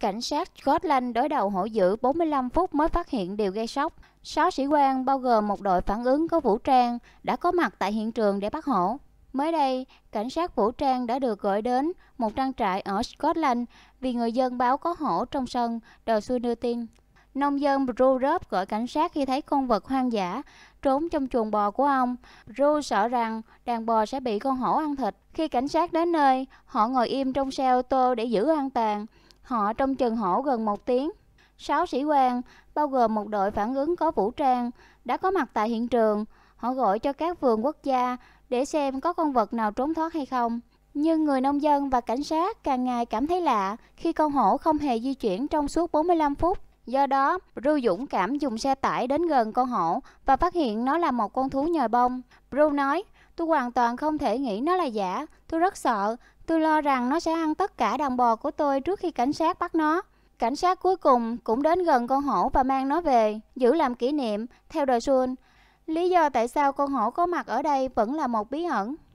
Cảnh sát Scotland đối đầu hổ dữ 45 phút mới phát hiện điều gây sốc. 6 sĩ quan bao gồm một đội phản ứng có vũ trang đã có mặt tại hiện trường để bắt hổ. Mới đây, cảnh sát vũ trang đã được gọi đến một trang trại ở Scotland vì người dân báo có hổ trong sân The tin. Nông dân Brewrop gọi cảnh sát khi thấy con vật hoang dã trốn trong chuồng bò của ông. Brew sợ rằng đàn bò sẽ bị con hổ ăn thịt. Khi cảnh sát đến nơi, họ ngồi im trong xe ô tô để giữ an toàn. Họ trong chừng hổ gần một tiếng. Sáu sĩ quan, bao gồm một đội phản ứng có vũ trang, đã có mặt tại hiện trường. Họ gọi cho các vườn quốc gia để xem có con vật nào trốn thoát hay không. Nhưng người nông dân và cảnh sát càng ngày cảm thấy lạ khi con hổ không hề di chuyển trong suốt 45 phút. Do đó, Bru dũng cảm dùng xe tải đến gần con hổ và phát hiện nó là một con thú nhồi bông. Bru nói, Tôi hoàn toàn không thể nghĩ nó là giả. Tôi rất sợ. Tôi lo rằng nó sẽ ăn tất cả đàn bò của tôi trước khi cảnh sát bắt nó. Cảnh sát cuối cùng cũng đến gần con hổ và mang nó về, giữ làm kỷ niệm, theo đời Xuân. Lý do tại sao con hổ có mặt ở đây vẫn là một bí ẩn.